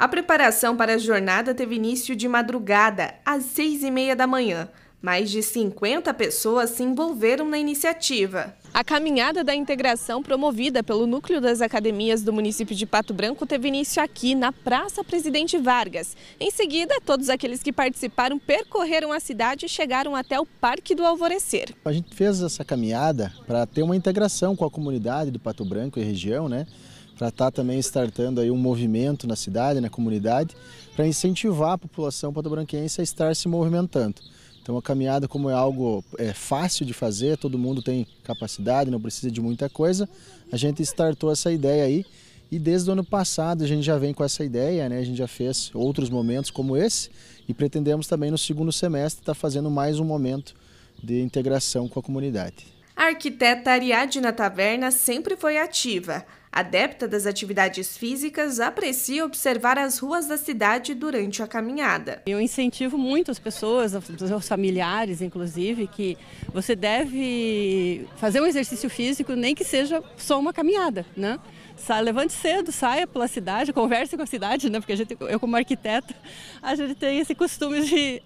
A preparação para a jornada teve início de madrugada, às seis e meia da manhã. Mais de 50 pessoas se envolveram na iniciativa. A caminhada da integração promovida pelo Núcleo das Academias do município de Pato Branco teve início aqui na Praça Presidente Vargas. Em seguida, todos aqueles que participaram percorreram a cidade e chegaram até o Parque do Alvorecer. A gente fez essa caminhada para ter uma integração com a comunidade do Pato Branco e região, né? para estar tá também startando aí um movimento na cidade, na comunidade, para incentivar a população patobranquense a estar se movimentando. Então a caminhada, como é algo é, fácil de fazer, todo mundo tem capacidade, não precisa de muita coisa, a gente startou essa ideia aí e desde o ano passado a gente já vem com essa ideia, né? a gente já fez outros momentos como esse e pretendemos também no segundo semestre estar tá fazendo mais um momento de integração com a comunidade. A arquiteta Ariadna Taverna sempre foi ativa. Adepta das atividades físicas, aprecia observar as ruas da cidade durante a caminhada. Eu incentivo muito as pessoas, os familiares inclusive, que você deve fazer um exercício físico, nem que seja só uma caminhada, né? levante cedo, saia pela cidade, converse com a cidade, né? Porque a gente, eu como arquiteta, a gente tem esse costume de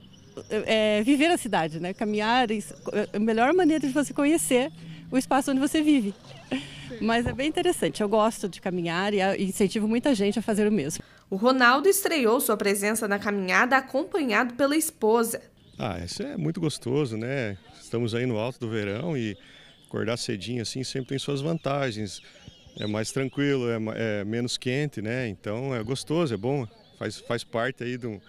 é, viver a cidade, né? Caminhar, a melhor maneira de você conhecer o espaço onde você vive. Mas é bem interessante, eu gosto de caminhar e incentivo muita gente a fazer o mesmo. O Ronaldo estreou sua presença na caminhada acompanhado pela esposa. Ah, isso é muito gostoso, né? Estamos aí no alto do verão e acordar cedinho assim sempre tem suas vantagens. É mais tranquilo, é, é menos quente, né? Então é gostoso, é bom, faz, faz parte aí de um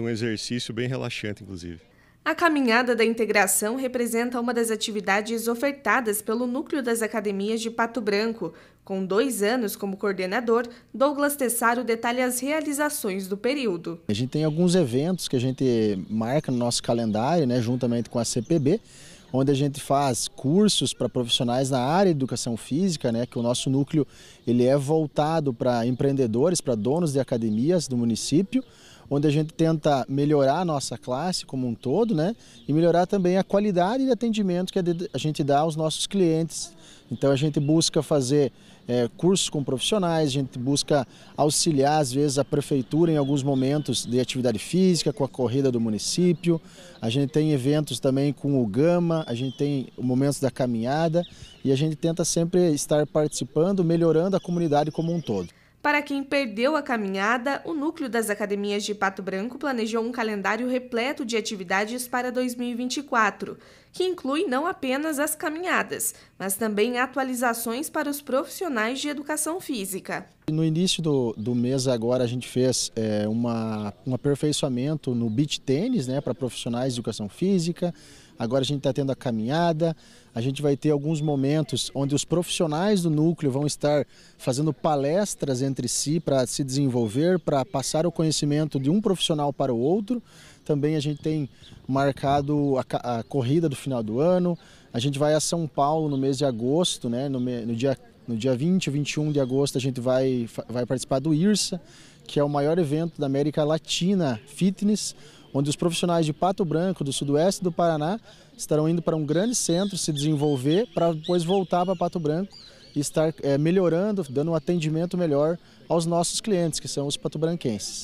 de um exercício bem relaxante, inclusive. A caminhada da integração representa uma das atividades ofertadas pelo Núcleo das Academias de Pato Branco. Com dois anos como coordenador, Douglas Tessaro detalha as realizações do período. A gente tem alguns eventos que a gente marca no nosso calendário, né, juntamente com a CPB, onde a gente faz cursos para profissionais na área de educação física, né, que o nosso núcleo ele é voltado para empreendedores, para donos de academias do município, onde a gente tenta melhorar a nossa classe como um todo, né? E melhorar também a qualidade de atendimento que a gente dá aos nossos clientes. Então a gente busca fazer é, cursos com profissionais, a gente busca auxiliar às vezes a prefeitura em alguns momentos de atividade física, com a corrida do município, a gente tem eventos também com o Gama, a gente tem momentos da caminhada e a gente tenta sempre estar participando, melhorando a comunidade como um todo. Para quem perdeu a caminhada, o núcleo das academias de Pato Branco planejou um calendário repleto de atividades para 2024, que inclui não apenas as caminhadas, mas também atualizações para os profissionais de educação física. No início do, do mês agora a gente fez é, uma, um aperfeiçoamento no beach tênis né, para profissionais de educação física, agora a gente está tendo a caminhada, a gente vai ter alguns momentos onde os profissionais do núcleo vão estar fazendo palestras entre si para se desenvolver, para passar o conhecimento de um profissional para o outro. Também a gente tem marcado a, a corrida do final do ano. A gente vai a São Paulo no mês de agosto, né? no, no dia no dia 20 e 21 de agosto a gente vai, vai participar do IRSA, que é o maior evento da América Latina Fitness, onde os profissionais de Pato Branco, do sudoeste do Paraná, estarão indo para um grande centro se desenvolver para depois voltar para Pato Branco e estar é, melhorando, dando um atendimento melhor aos nossos clientes, que são os patobranquenses.